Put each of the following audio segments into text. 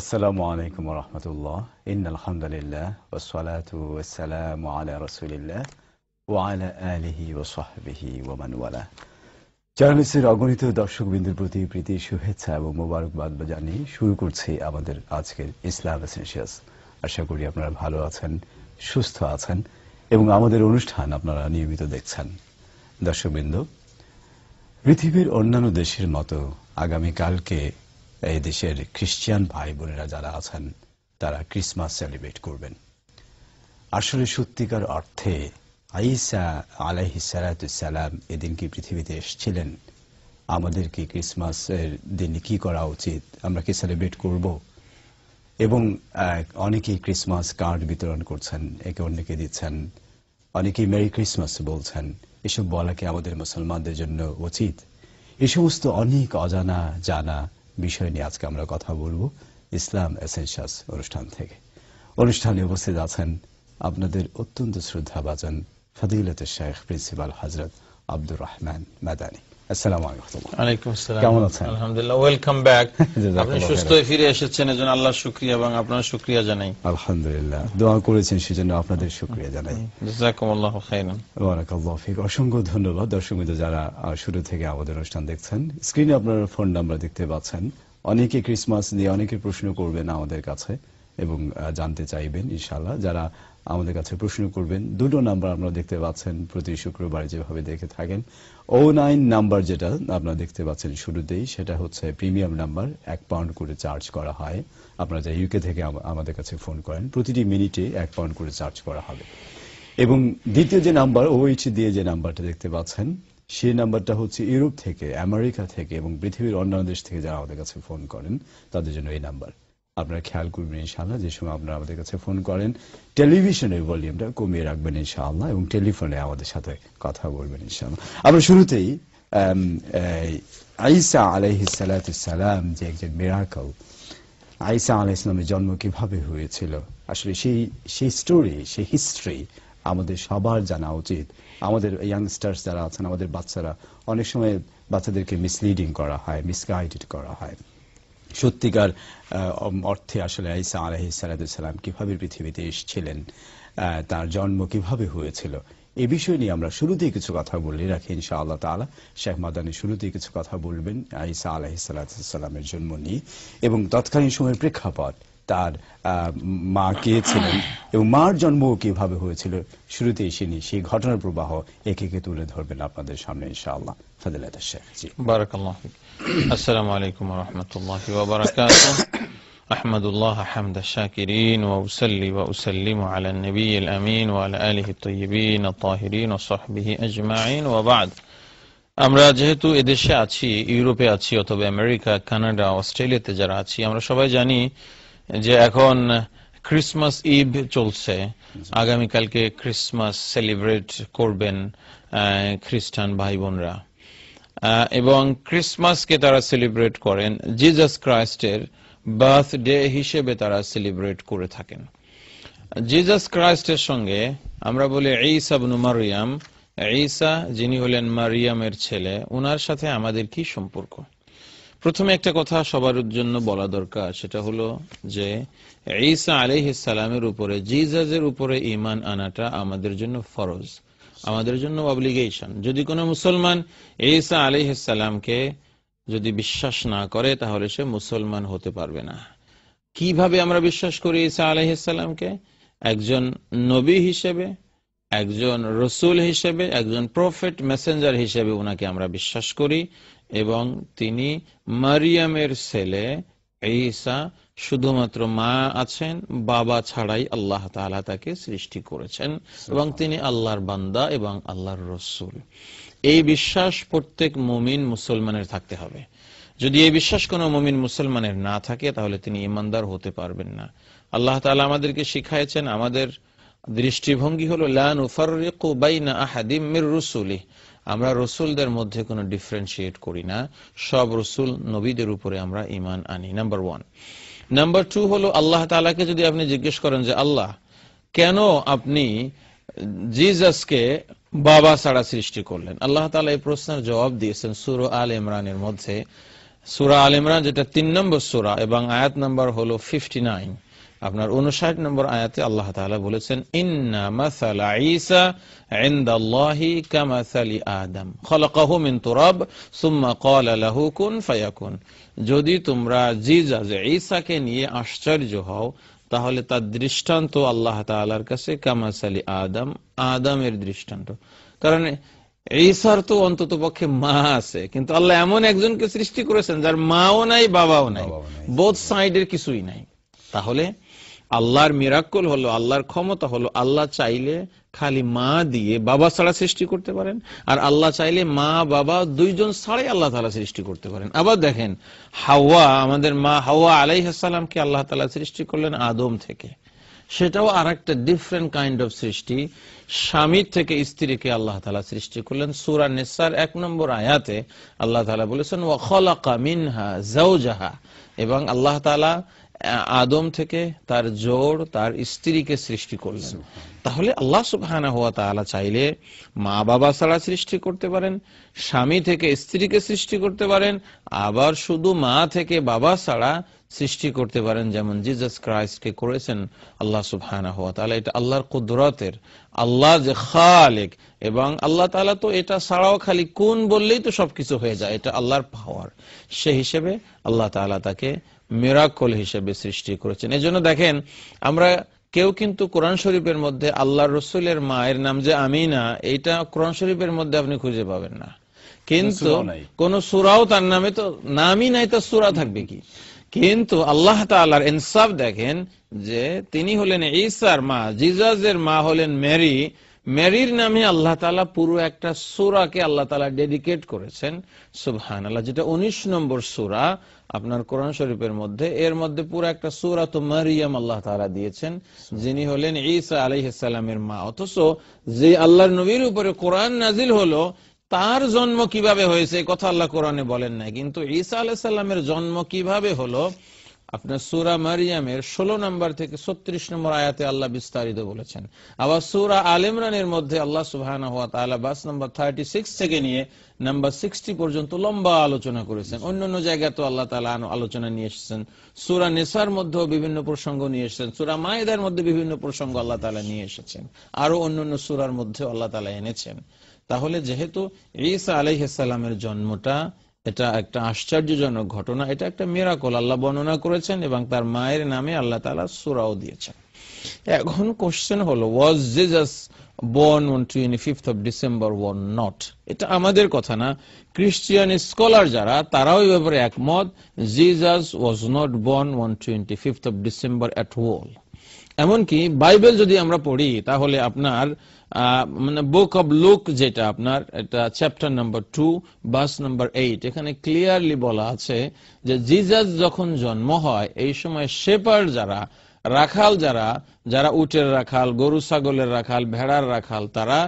আসসালামু আলাইকুম রহমতুল্লাহ ইন আলহামদুলিল্লাহ ওসলাতু ওসালাম আলা রসুলিল্লাহ ও আলা আলিহি ও সাহবিহি ওমানুয়ালা জার্নালিস্টের অগণিত দর্শক বিন্দুর প্রতি প্রীতি শুভেচ্ছা এবং মোবারকবাদ জানিয়ে শুরু করছি আমাদের আজকের ইসলাম এসেন্সিয়াস আশা করি আপনারা ভালো আছেন সুস্থ আছেন এবং আমাদের অনুষ্ঠান আপনারা নিয়মিত দেখছেন দর্শকবৃন্দ পৃথিবীর অন্যান্য দেশের মতো আগামীকালকে এই দেশের খ্রিস্টিয়ান ভাই বোনেরা যারা আছেন তারা ক্রিসমাস সেলিব্রেট করবেন আসলে সত্যিকার অর্থে আইসা আলাহি সালাম এদিন কি পৃথিবীতে এসেছিলেন আমাদের কি ক্রিসমাসের দিনে কি করা উচিত আমরা কি সেলিব্রেট করব এবং অনেকেই ক্রিসমাস কার্ড বিতরণ করছেন একে অন্যকে দিচ্ছেন অনেকেই মেরি ক্রিসমাস বলছেন এসব বলা কি আমাদের মুসলমানদের জন্য উচিত এ সমস্ত অনেক অজানা জানা বিষয় নিয়ে আজকে আমরা কথা বলবো ইসলাম এসেনশাস অনুষ্ঠান থেকে অনুষ্ঠানে উপস্থিত আছেন আপনাদের অত্যন্ত শ্রদ্ধাভাজন ফদিলতের শেখ প্রিন্সিপাল হজরত আব্দুর রহমান মাদানী এবং আপনার জানাই আলহামদুলিল্লাহ জানাই অসংখ্য ধন্যবাদ দর্শক যারা শুরু থেকে আমাদের অনুষ্ঠান দেখছেন স্ক্রিনে আপনার ফোন নাম্বার দেখতে পাচ্ছেন অনেকে ক্রিসমাস নিয়ে অনেকে প্রশ্ন করবেন আমাদের কাছে এবং জানতে চাইবেন ইনশাল্লাহ যারা আমাদের কাছে প্রশ্ন করবেন দুটো নাম্বার আপনারা দেখতে পাচ্ছেন প্রতি শুক্রবার যেভাবে দেখে থাকেন ও নাইন নাম্বার যেটা আপনারা দেখতে পাচ্ছেন শুরুতেই সেটা হচ্ছে প্রিমিয়াম নাম্বার এক পাউন্ড করে চার্জ করা হয় আপনারা যা ইউকে থেকে আমাদের কাছে ফোন করেন প্রতিটি মিনিটে এক পাউন্ড করে চার্জ করা হবে এবং দ্বিতীয় যে নাম্বার ওইচ দিয়ে যে নাম্বারটা দেখতে পাচ্ছেন সেই নাম্বারটা হচ্ছে ইউরোপ থেকে আমেরিকা থেকে এবং পৃথিবীর অন্যান্য দেশ থেকে যারা আমাদের কাছে ফোন করেন তাদের জন্য এই নাম্বার আপনারা খেয়াল করবেন ইনশাআল্লাহ যে সময় আপনারা আমাদের কাছে ফোন করেন টেলিভিশনের ভলিউমটা কমিয়ে রাখবেন ইনশাআল্লাহ এবং টেলিফোনে আমাদের সাথে কথা বলবেন ইনশাআল্লাহ আমরা শুরুতেই আইসা আলাইহি সালাম যে একজন মেরাকাল আইসা আলাহ ইসলামের জন্ম কিভাবে হয়েছিল আসলে সেই সেই স্টোরি সেই হিস্ট্রি আমাদের সবার জানা উচিত আমাদের ইয়াংস্টার্স যারা আছেন আমাদের বাচ্চারা অনেক সময় বাচ্চাদেরকে মিসলিডিং করা হয় মিসগাইডেড করা হয় সত্যিকার অর্থে আসলে আইসা আলাহি সালাদুসাল্লাম কিভাবে পৃথিবীতে এসেছিলেন তার জন্ম কিভাবে হয়েছিল এ বিষয় নিয়ে আমরা শুরুতেই কিছু কথা বলে রাখি ইনশা আল্লাহ তালা শেখ মাদানি শুরুতেই কিছু কথা বলবেন আইসা আলাহি সাল্লামের জন্ম নিয়ে এবং তৎকালীন সময়ের প্রেক্ষাপট তার মা কে ছিলেন এবং মার জন্ম কিভাবে হয়েছিল শুরুতে এসেনি সেই ঘটনার প্রবাহ একে তুলে ধরবেন আপনাদের সামনে ইনশাআল্লাহ শেখ জি বারাকাল্লাহ আসসালামু আলাইকুম ওয়া রাহমাতুল্লাহি ওয়া বারাকাতুহু الله حمد الشاكرين على النبي وعلى الطيبين الطاهرين وصحبه وبعد আমরা যেহেতু এদেশে আছি ইউরোপে আছি অথবা আমেরিকা কানাডা অস্ট্রেলিয়াতে যারা আছি আমরা সবাই জানি যে এখন ক্রিসমাস ইভ চলছে আগামীকালকে ক্রিসমাস সেলিব্রেট করবেন খ্রিস্টান ভাই বোনরা এবং ক্রিসমাসকে তারা সেলিব্রেট করেন জিজাস ক্রাইস্টের বার্থডে হিসেবে তারা সেলিব্রেট করে থাকেন জিজাস ক্রাইস্টের সঙ্গে আমরা বলি ঈসা বনু মারিয়াম ঈসা যিনি হলেন মারিয়ামের ছেলে ওনার সাথে আমাদের কি সম্পর্ক প্রথমে একটা কথা সবার জন্য বলা দরকার সেটা হলো যে ঈসা আলহ সালামের উপরে জিজাজের উপরে ইমান আনাটা আমাদের জন্য ফরজ আমাদের জন্য অবলিগেশন যদি কোনো মুসলমান ঈসা আলহ সালামকে যদি বিশ্বাস না করে তাহলে সে মুসলমান হতে পারবে না কিভাবে আমরা বিশ্বাস করি ঈসা আলহ সালামকে একজন নবী হিসেবে একজন রসুল হিসেবে একজন প্রফেট মেসেঞ্জার হিসেবে ওনাকে আমরা বিশ্বাস করি এবং তিনি মারিয়ামের ছেলে ঈসা শুধুমাত্র মা আছেন বাবা ছাড়াই আল্লাহ তালা তাকে সৃষ্টি করেছেন এবং তিনি আল্লাহর বান্দা এবং আল্লাহর রসুল এই বিশ্বাস প্রত্যেক মুমিন মুসলমানের থাকতে হবে যদি এই বিশ্বাস কোনো মুমিন মুসলমানের না থাকে তাহলে তিনি ইমানদার হতে পারবেন না আল্লাহ তালা আমাদেরকে শিখাইছেন আমাদের দৃষ্টিভঙ্গি হলো লানুফারিক রুসুলি আমরা রসুলদের মধ্যে কোনো ডিফারেন্সিয়েট করি না সব রসুল নবীদের উপরে আমরা ইমান আনি নাম্বার ওয়ান নাম্বার টু হলো আল্লাহ তালাকে যদি আপনি জিজ্ঞেস করেন যে আল্লাহ কেন আপনি জিজাসকে বাবা ছাড়া সৃষ্টি করলেন আল্লাহ তালা এই প্রশ্নের জবাব দিয়েছেন সুর আল ইমরানের মধ্যে সুরা আল ইমরান যেটা তিন নম্বর সুরা এবং আয়াত নাম্বার হলো ফিফটি নাইন আপনার উনষাট নম্বর আয়াতে আল্লাহ তালা বলেছেন যদি তোমরা জিজাজ নিয়ে আশ্চর্য হও তাহলে তার দৃষ্টান্ত আল্লাহ তালার কাছে কামাস আলী আদম আদমের দৃষ্টান্ত কারণ ঈসার তো অন্তত পক্ষে মা আছে কিন্তু আল্লাহ এমন একজনকে সৃষ্টি করেছেন যার মাও নাই বাবাও নাই বোধ সাইডের কিছুই নাই তাহলে আল্লাহর মিরাক্কল হলো আল্লাহর ক্ষমতা হলো আল্লাহ চাইলে খালি মা দিয়ে বাবা ছাড়া সৃষ্টি করতে পারেন আর আল্লাহ চাইলে মা বাবা দুইজন ছাড়াই আল্লাহ তালা সৃষ্টি করতে পারেন আবার দেখেন হাওয়া আমাদের মা হাওয়া আলাইহাসালামকে আল্লাহ তালা সৃষ্টি করলেন আদম থেকে সেটাও আর একটা ডিফারেন্ট কাইন্ড অফ সৃষ্টি স্বামীর থেকে স্ত্রীকে আল্লাহ তালা সৃষ্টি করলেন সুরা নিসার এক নম্বর আয়াতে আল্লাহ তালা বলেছেন ও খলাকা মিনহা জাহা এবং আল্লাহ তালা আদম থেকে তার জোর তার স্ত্রীকে সৃষ্টি করলেন তাহলে আল্লাহ সুখানা হওয়া তালা চাইলে মা বাবা ছাড়া সৃষ্টি করতে পারেন স্বামী থেকে স্ত্রীকে সৃষ্টি করতে পারেন আবার শুধু মা থেকে বাবা ছাড়া সৃষ্টি করতে পারেন যেমন জিজাস ক্রাইস্টকে করেছেন আল্লাহ সুবহানা হওয়া তাআলা এটা আল্লাহর কুদরতের আল্লাহ যে খালেক এবং আল্লাহ তালা তো এটা ছাড়াও খালি কোন বললেই তো সবকিছু হয়ে যায় এটা আল্লাহর পাওয়ার সে হিসেবে আল্লাহ তালা তাকে মেরাকল হিসেবে সৃষ্টি করেছেন এজন্য দেখেন আমরা কেউ কিন্তু কোরআন শরীফের মধ্যে আল্লাহ রসুলের মায়ের নাম যে আমিনা এটা কোরআন শরীফের মধ্যে আপনি খুঁজে পাবেন না কিন্তু কোন সুরাও তার নামে তো নামই নাই তো সুরা থাকবে কি কিন্তু আল্লাহ তাল্লাহার ইনসাফ দেখেন যে তিনি হলেন ঈসার মা জিজাজের মা হলেন মেরি মেরির নামে আল্লাহ তালা পুরো একটা সুরাকে আল্লাহ তালা ডেডিকেট করেছেন সুবহান আল্লাহ যেটা উনিশ নম্বর সুরা আপনার কোরআন শরীফের মধ্যে এর মধ্যে পুরো একটা তো মারিয়াম আল্লাহ তারা দিয়েছেন যিনি হলেন ঈসা আলাইসালামের মা অথচ যে আল্লাহর নবীর উপরে কোরআন নাজিল হলো তার জন্ম কিভাবে হয়েছে কথা আল্লাহ কোরআনে বলেন না কিন্তু ঈসা আলাইসাল্লামের জন্ম কিভাবে হলো আপনার সুরা মারিয়ামের ১৬ নম্বর থেকে ছত্রিশ নম্বর আয়াতে আল্লাহ বিস্তারিত বলেছেন আবার সুরা আল ইমরানের মধ্যে আল্লাহ সুহান বাস নম্বর থার্টি সিক্স থেকে নিয়ে নাম্বার সিক্সটি পর্যন্ত লম্বা আলোচনা করেছেন অন্য অন্য জায়গায় তো আল্লাহ তালা আলোচনা নিয়ে এসেছেন সুরা নেশার মধ্যেও বিভিন্ন প্রসঙ্গ নিয়ে এসেছেন সুরা মায়েদার মধ্যে বিভিন্ন প্রসঙ্গ আল্লাহ তালা নিয়ে এসেছেন আরো অন্য অন্য সুরার মধ্যে আল্লাহ তালা এনেছেন তাহলে যেহেতু ঈসা আলাইসালামের জন্মটা এটা একটা আশ্চর্যজনক ঘটনা এটা একটা মেরাকল আল্লাহ বর্ণনা করেছেন এবং তার মায়ের নামে আল্লাহ তালা সুরাও দিয়েছেন এখন কোশ্চেন হলো was Jesus born on twenty fifth of December or not এটা আমাদের কথা না ক্রিশ্চিয়ান স্কলার যারা তারাও এই ব্যাপারে একমত Jesus was not born on twenty fifth of December at all এমনকি বাইবেল যদি আমরা পড়ি তাহলে আপনার মানে বুক অব লুক যেটা আপনার এটা chapter number two verse number eight এখানে ক্লিয়ারলি বলা আছে যে জিজাস যখন জন্ম হয় এই সময় শেপার যারা রাখাল যারা যারা উটের রাখাল গরু ছাগলের রাখাল ভেড়ার রাখাল তারা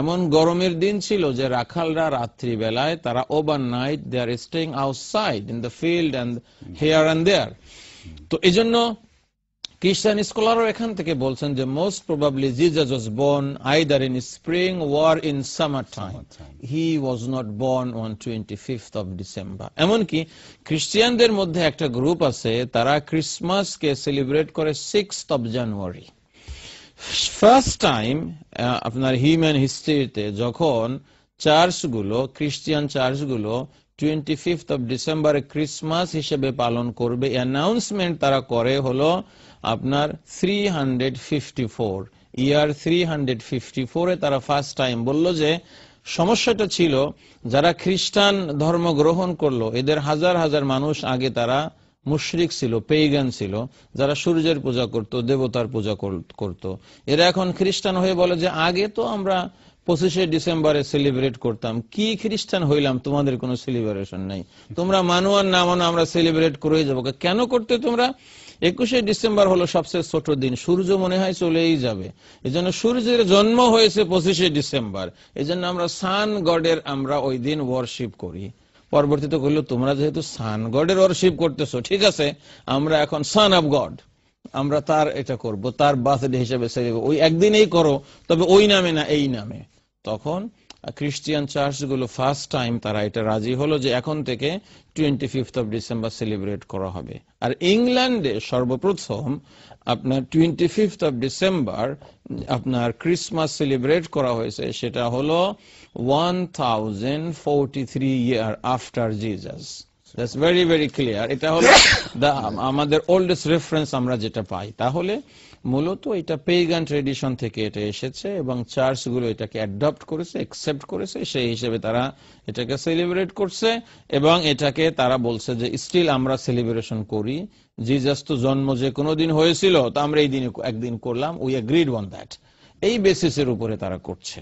এমন গরমের দিন ছিল যে রাখালরা রাত্রিবেলায় তারা overnight they are staying outside in the field and here and there তো এই জন্য Christian স্কলারও এখান থেকে বলছেন যে most probably Jesus was born either in spring or in summer time he was not born on twenty fifth of December এমনকি খ্রিস্টিয়ানদের মধ্যে একটা গ্রুপ আছে তারা ক্রিসমাস কে সেলিব্রেট করে six of January first time আপনার হিউম্যান হিস্ট্রিতে যখন চার্চ গুলো Christian চার্চগুলো twenty fifth of December Christmas হিসেবে পালন করবে অ্যানাউন্সমেন্ট তারা করে হলো আপনার three hundred fifty four year three hundred fifty ফোরে তারা ফার্স্ট টাইম বলল যে সমস্যাটা ছিল যারা খ্রিস্টান ধর্ম গ্রহণ করলো এদের হাজার হাজার মানুষ আগে তারা মুশরিক ছিল পেইগান ছিল যারা সূর্যের পূজা করত দেবতার পূজা করত। এরা এখন খ্রিস্টান হয়ে বলে যে আগে তো আমরা পঁচিশে ডিসেম্বরে সেলিব্রেট করতাম কি খ্রিস্টান হইলাম তোমাদের কোনো সেলিব্রেশন নাই তোমরা মানুয়ার নামানো আমরা সেলিব্রেট করে যাবো কেন করতে তোমরা একুশে ডিসেম্বর হলো সবচেয়ে ছোট দিন সূর্য মনে হয় চলেই যাবে এই জন্য সূর্যের জন্ম হয়েছে পঁচিশে ডিসেম্বর এই জন্য আমরা সান গডের আমরা ওই দিন ওয়ারশিপ করি পরবর্তীতে করলো তোমরা যেহেতু সান গডের ওয়ারশিপ করতেছো ঠিক আছে আমরা এখন সান অফ গড আমরা তার এটা করব তার বার্থডে হিসেবে সেরে ওই একদিনেই করো তবে ওই নামে না এই নামে তখন খ্রিস্টিয়ান চার্চগুলো ফার্স্ট টাইম তারা এটা রাজি হলো যে এখন থেকে twenty fifth of December celebrate করা হবে আর ইংল্যান্ডে সর্বপ্রথম আপনার টোয়েন্টি ফিফথ অফ ডিসেম্বর আপনার ক্রিসমাস সেলিব্রেট করা হয়েছে সেটা হলো one thousand forty three year after Jesus that's very very clear এটা হলো আমাদের ওল্ডেস্ট রেফারেন্স আমরা যেটা পাই তাহলে মূলত এটা পেগান ট্রেডিশন থেকে এটা এসেছে এবং চার্চ গুলো এটাকে অ্যাডপ্ট করেছে একসেপ্ট করেছে সেই হিসেবে তারা এটাকে সেলিব্রেট করছে এবং এটাকে তারা বলছে যে স্টিল আমরা সেলিব্রেশন করি জিজাস তো জন্ম যে কোনো দিন হয়েছিল তো আমরা এই দিনে একদিন করলাম উই অ্যাগ্রিড অন দ্যাট এই বেসিসের উপরে তারা করছে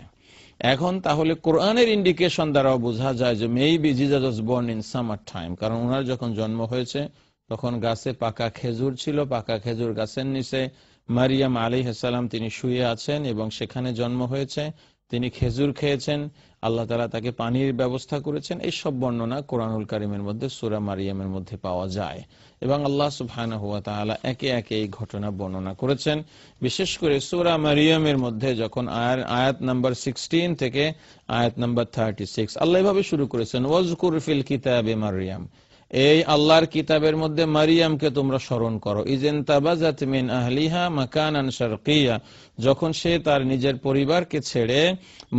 এখন তাহলে কোরআনের ইন্ডিকেশন দ্বারাও বোঝা যায় যে maybe Jesus was born in summer time কারণ ওনার যখন জন্ম হয়েছে তখন গাছে পাকা খেজুর ছিল পাকা খেজুর গাছের নিচে মারিয়াম আলী হাসালাম তিনি শুয়ে আছেন এবং সেখানে জন্ম হয়েছে তিনি খেজুর খেয়েছেন আল্লাহ তালা তাকে পানির ব্যবস্থা করেছেন এই সব বর্ণনা কোরআনুল করিমের মধ্যে সুরা মারিয়ামের মধ্যে পাওয়া যায় এবং আল্লাহ সুফানা হুয়া তালা একে একে এই ঘটনা বর্ণনা করেছেন বিশেষ করে সুরা মারিয়ামের মধ্যে যখন আয়াত নাম্বার সিক্সটিন থেকে আয়াত নাম্বার থার্টি সিক্স আল্লাহ এভাবে শুরু করেছেন ওয়াজকুর ফিল কিতাবে মারিয়াম এই আল্লাহর কিতাবের মধ্যে মারিয়ামকে তোমরা স্মরণ করো আহলিহা মাকানান যখন সে তার নিজের পরিবারকে ছেড়ে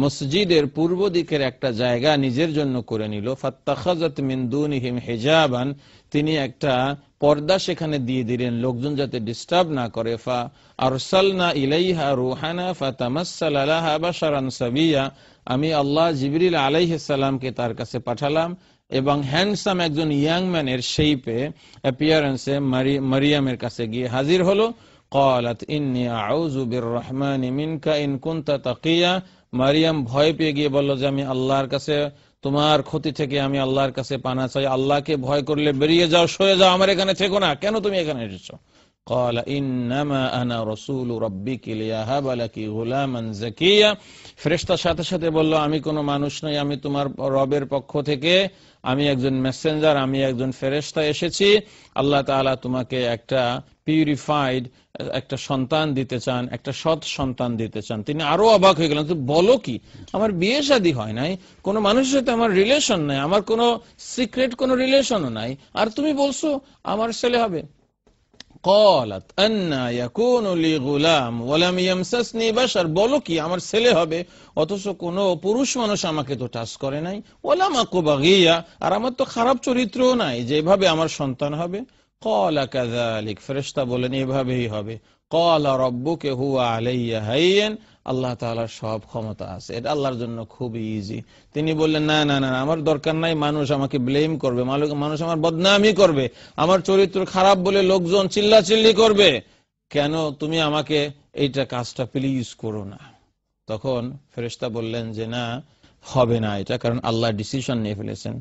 মসজিদের পূর্ব দিকের একটা জায়গা নিজের জন্য করে নিল মিন দুনহিম হেজাবান তিনি একটা পর্দা সেখানে দিয়ে দিলেন লোকজন যাতে ডিস্টার্ব না করে ফা আরসালনা ইলাইহা রুহানা ফাতামাসসালালাহা বাশারান সাবিয়া আমি আল্লাহ জিবরিল আলাইহিস সালামকে তার কাছে পাঠালাম এবং হ্যান্ডসাম একজন ইয়াং ম্যানের সেইপে অ্যাপিয়ারেন্সে মারিয়ামের কাছে গিয়ে হাজির হলো قالت إني أعوذ بالرحمن منك إن كنت تقيا মারিয়াম ভয় পেয়ে গিয়ে বলল যে আমি আল্লাহর কাছে তোমার ক্ষতি থেকে আমি আল্লাহর কাছে পানা চাই আল্লাহকে ভয় করলে বেরিয়ে যাও সরে যাও আমার এখানে থেকো না কেন তুমি এখানে এসেছো قال إنما أنا رسول ربك ليهب لك غلاما زكيا ফেরেশতা সাথে সাথে বলল আমি কোনো মানুষ নই আমি তোমার রবের পক্ষ থেকে আমি একজন মেসেঞ্জার আমি একজন ফেরেশতা এসেছি আল্লাহ তাআলা তোমাকে একটা পিউরিফাইড একটা সন্তান দিতে চান একটা সৎ সন্তান দিতে চান তিনি আরো অবাক হয়ে গেলেন বলো কি আমার বিয়ে শাদী হয় নাই কোনো মানুষের সাথে আমার রিলেশন নাই আমার কোনো সিক্রেট কোনো রিলেশনও নাই আর তুমি বলছো আমার ছেলে হবে কলাত আন্না ছেলে হবে অথচ কোনো পুরুষ মানুষ আমাকে তো টাচ করে নাই ওয়ালাম আকু বাগিয়া আর আমার তো খারাপ চরিত্রও নাই যেভাবে আমার সন্তান হবে কলা কাজালিক ফেরেশতা বলেন এভাবেই হবে কলা রব্বুকে হুয়া আলাইয়া হাইয়েন আল্লাহ তালার সব ক্ষমতা আছে এটা আল্লাহর জন্য খুব ইজি তিনি বললেন না না না আমার দরকার নাই মানুষ আমাকে ব্লেম করবে মানুষ আমার বদনামি করবে আমার চরিত্র খারাপ বলে লোকজন চিল্লা চিল্লি করবে কেন তুমি আমাকে এইটা কাজটা প্লিজ করো না তখন ফেরেস্তা বললেন যে না হবে না এটা কারণ আল্লাহ ডিসিশন নিয়ে ফেলেছেন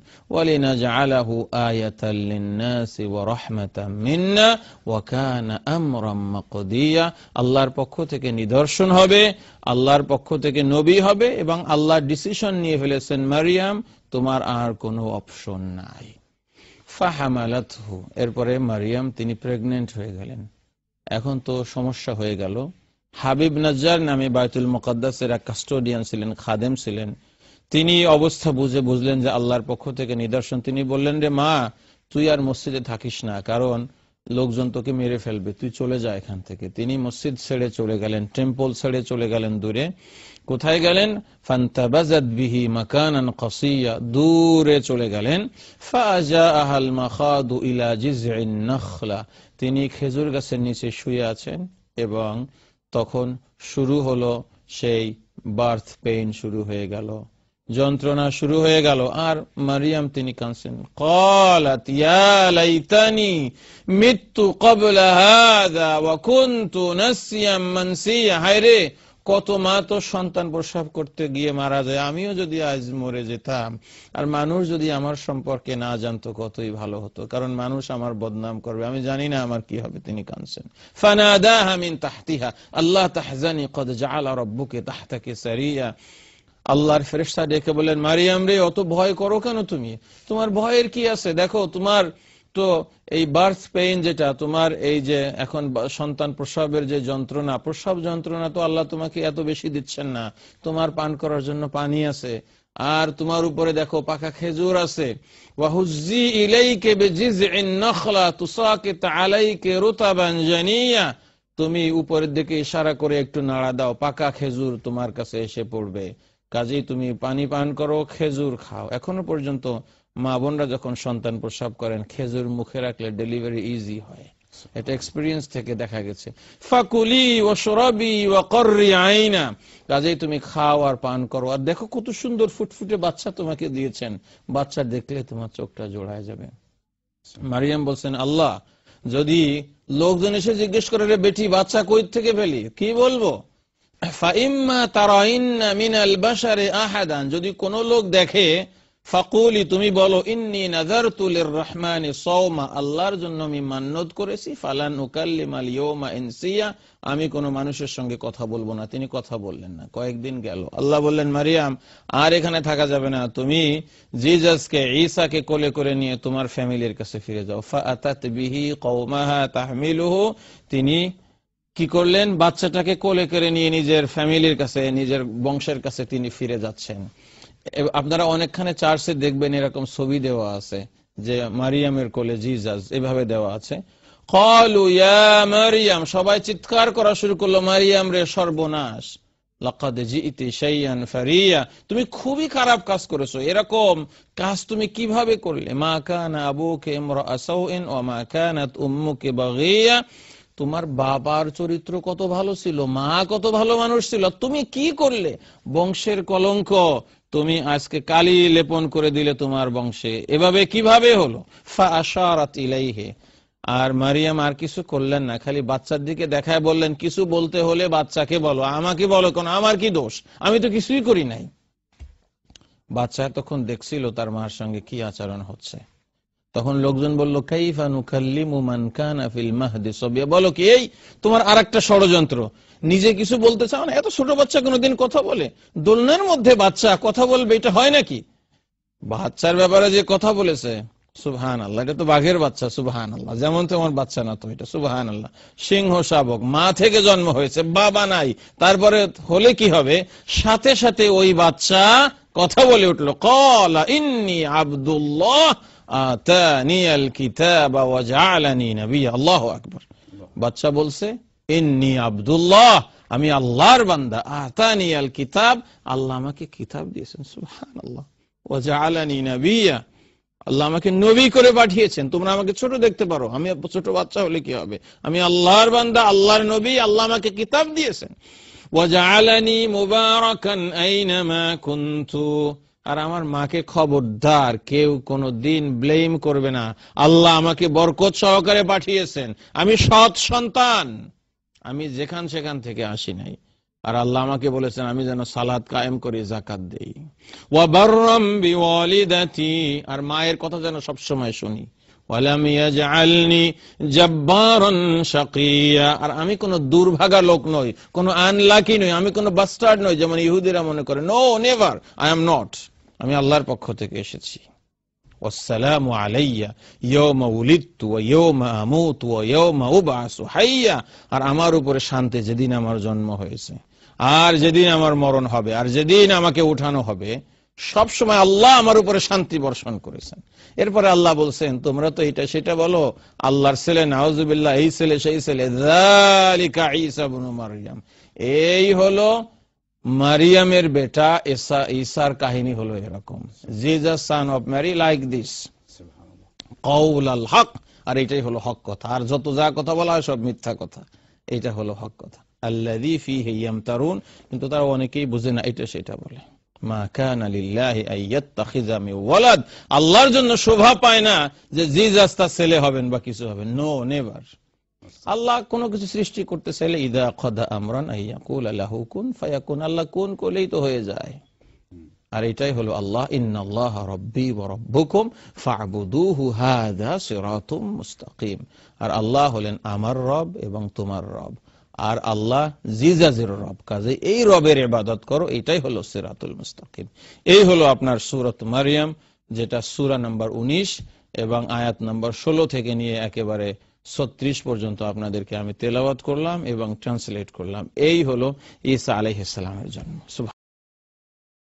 আল্লাহর পক্ষ থেকে নিদর্শন হবে আল্লাহর পক্ষ থেকে নবী হবে এবং আল্লাহ ডিসিশন নিয়ে ফেলেছেন মারিয়াম তোমার আর কোনো অপশন নাই ফাহামালাতহু এরপরে মারিয়াম তিনি প্রেগনেন্ট হয়ে গেলেন এখন তো সমস্যা হয়ে গেল হাবিব নাজ্জার নামে বায়তুল মোকাদ্দাসের এক কাস্টোডিয়ান ছিলেন খাদেম ছিলেন তিনি অবস্থা বুঝে বুঝলেন যে আল্লাহর পক্ষ থেকে নিদর্শন তিনি বললেন রে মা তুই আর মসজিদে থাকিস না কারণ লোকজন তোকে মেরে ফেলবে তুই চলে যা এখান থেকে তিনি মসজিদ ছেড়ে চলে গেলেন টেম্পল ছেড়ে চলে গেলেন দূরে কোথায় গেলেন ফান্তাবাজাদ মাকানান দূরে চলে গেলেন ফাজা আহাল মাখাদু ইলা জিজইন নখলা তিনি খেজুর গাছের নিচে শুয়ে আছেন এবং তখন শুরু হলো সেই বার্থ পেইন শুরু হয়ে গেল যন্ত্রণা শুরু হয়ে গেল আর মারিয়াম তিনি কানছেন কলাতি মৃত্যু কবলা হায়রে কত মা তো সন্তান প্রসব করতে গিয়ে মারা যায় আমিও যদি আজ মরে যেতাম আর মানুষ যদি আমার সম্পর্কে না জানতো কতই ভালো হতো কারণ মানুষ আমার বদনাম করবে আমি জানি না আমার কি হবে তিনি কানছেন ফানাদা হামিন তাহতিহা আল্লাহ তাহজানি কদ জাল আর অব্বুকে তাহতাকে সারিয়া আল্লাহর ফেরেস্তা ডেকে বলেন মারিয়াম রে অত ভয় করো কেন তুমি তোমার ভয়ের কি আছে দেখো তোমার তো এই বার্থ পেইন যেটা তোমার এই যে এখন সন্তান প্রসবের যে যন্ত্রণা প্রসব যন্ত্রণা তো আল্লাহ তোমাকে এত বেশি দিচ্ছেন না তোমার পান করার জন্য পানি আছে আর তোমার উপরে দেখো পাকা খেজুর আছে তুমি উপরের দিকে ইশারা করে একটু নাড়া দাও পাকা খেজুর তোমার কাছে এসে পড়বে কাজেই তুমি পানি পান করো খেজুর খাও এখনো পর্যন্ত মা বোনরা যখন সন্তান প্রসব করেন খেজুর মুখে রাখলে ডেলিভারি ইজি হয় এটা এক্সপিরিয়েন্স থেকে দেখা গেছে ফাকুলি ও সরবি ও করি আইনা কাজেই তুমি খাও আর পান করো আর দেখো কত সুন্দর ফুটফুটে বাচ্চা তোমাকে দিয়েছেন বাচ্চা দেখলে তোমার চোখটা জোড়ায় যাবে মারিয়াম বলছেন আল্লাহ যদি লোকজন এসে জিজ্ঞেস করে বেটি বাচ্চা কই থেকে ফেলি কি বলবো যদি কোন লোক দেখে ফাকুলি তুমি বলো ইন্নি নজর তুলের রহমান আল্লাহর জন্য আমি মান্নত করেছি ফালান ইনসিয়া আমি কোন মানুষের সঙ্গে কথা বলবো না তিনি কথা বললেন না কয়েকদিন গেল আল্লাহ বললেন মারিয়াম আর এখানে থাকা যাবে না তুমি জিজাসকে ঈসাকে কোলে করে নিয়ে তোমার ফ্যামিলির কাছে ফিরে যাও বিহি তিনি কি করলেন বাচ্চাটাকে কোলে করে নিয়ে নিজের ফ্যামিলির কাছে নিজের বংশের কাছে তিনি ফিরে যাচ্ছেন আপনারা অনেকখানে চার্চে দেখবেন এরকম ছবি দেওয়া আছে যে মারিয়ামের কোলে জিজাস এভাবে দেওয়া আছে মারিয়াম সবাই চিৎকার করা শুরু করলো মারিয়াম রে সর্বনাশ তুমি খুবই খারাপ কাজ করেছো এরকম কাজ তুমি কিভাবে করলে মা কানা আবু কে তোমার বাবার চরিত্র কত ভালো ছিল মা কত ভালো মানুষ ছিল তুমি কি করলে বংশের কলঙ্ক তুমি আজকে কালি লেপন করে দিলে তোমার বংশে এভাবে কিভাবে হলো ইলাইহে আর মারিয়াম আর কিছু করলেন না খালি বাচ্চার দিকে দেখায় বললেন কিছু বলতে হলে বাচ্চাকে বলো আমাকে বলো কেন আমার কি দোষ আমি তো কিছুই করি নাই বাচ্চা তখন দেখছিল তার মার সঙ্গে কি আচরণ হচ্ছে তখন লোকজন বলল বলো কি এই তোমার আর একটা ষড়যন্ত্র নিজে কিছু বলতে চাও না এত ছোট বাচ্চা কোনোদিন কথা বলে দোলনার মধ্যে বাচ্চা কথা বলবে এটা হয় নাকি বাচ্চার ব্যাপারে যে কথা বলেছে সুবহান আল্লাহ এটা তো বাঘের বাচ্চা সুবহান আল্লাহ যেমন তোমার বাচ্চা না তো এটা সুবহান আল্লাহ সিংহ শাবক মা থেকে জন্ম হয়েছে বাবা নাই তারপরে হলে কি হবে সাথে সাথে ওই বাচ্চা কথা বলে উঠলো কলা ইন্নি আবদুল্লাহ বাচ্চা বলছে আমি আল্লাহর বান্দা আতানিয়াল কিতাব আল্লাহ আমাকে কিতাব দিয়েছেন সুহান আল্লাহ জাআলানি নাবিয়্যা আল্লাহ আমাকে নবী করে পাঠিয়েছেন তোমরা আমাকে ছোট দেখতে পারো আমি ছোট বাচ্চা হলে কি হবে আমি আল্লাহর বান্দা আল্লাহর নবী আল্লাহ আমাকে কিতাব দিয়েছেন ওয়া জাআলানি মুবারাকান আইনামা কুনতু আর আমার মাকে খবরদার কেউ কোনো দিন ব্লেম করবে না আল্লাহ আমাকে বরকত সহকারে পাঠিয়েছেন আমি সৎ সন্তান আমি যেখান সেখান থেকে আসি নাই আর আল্লাহ আমাকে বলেছেন আমি যেন সালাদ কায়েম করি জাকাত দেই আর মায়ের কথা যেন সবসময় শুনি আর আমি কোন দুর্ভাগা লোক নই কোন আনলাকি নই আমি কোন বাস্টার্ড নই যেমন ইহুদিরা মনে করে no never I am not আমি আল্লাহর পক্ষ থেকে এসেছি আর আমার উপরে শান্তি যেদিন আমার জন্ম হয়েছে আর যেদিন আমার মরণ হবে আর যেদিন আমাকে উঠানো হবে সব সময় আল্লাহ আমার উপরে শান্তি বর্ষণ করেছেন এরপরে আল্লাহ বলছেন তোমরা তো এটা সেটা বলো আল্লাহর ছেলে নাওজুবিল্লাহ এই ছেলে সেই ছেলে এই হলো মারিয়ামের বেটা এসা কাহিনী হলো এরকম Jesus son of Mary like this হক আর এটাই হলো হক কথা আর যত যা কথা বলা হয় সব মিথ্যা কথা এটা হলো হক কথা আল্লাদি ফি হেয়াম তারুন কিন্তু তারা অনেকেই বুঝে না এটা সেটা বলে আল্লাহর জন্য শোভা পায় না যে জিজাস তার ছেলে হবেন বা কিছু হবেন নো নেভার আল্লাহ কোনো কিছু সৃষ্টি করতে চাইলে ইদা খদা আমরান আল্লাহ কোন ফায়া করলেই তো হয়ে যায় আর এটাই হলো আল্লাহ ইন্নাল্লাহ রব্বি রব্বুকুম ফাবুদুহু হাদা সিরাতুম মুস্তাকিম আর আল্লাহ হলেন আমার রব এবং তোমার রব আর আল্লাহ জিজাজির রব কাজে এই রবের ইবাদত করো এটাই হলো সিরাতুল মুস্তাকিম এই হলো আপনার সুরত মারিয়াম যেটা সুরা নাম্বার ১৯ এবং আয়াত নাম্বার ১৬ থেকে নিয়ে একেবারে ছত্রিশ পর্যন্ত আপনাদেরকে আমি তেলাওয়াত করলাম এবং ট্রান্সলেট করলাম এই হলো ইসা আলহিসের জন্ম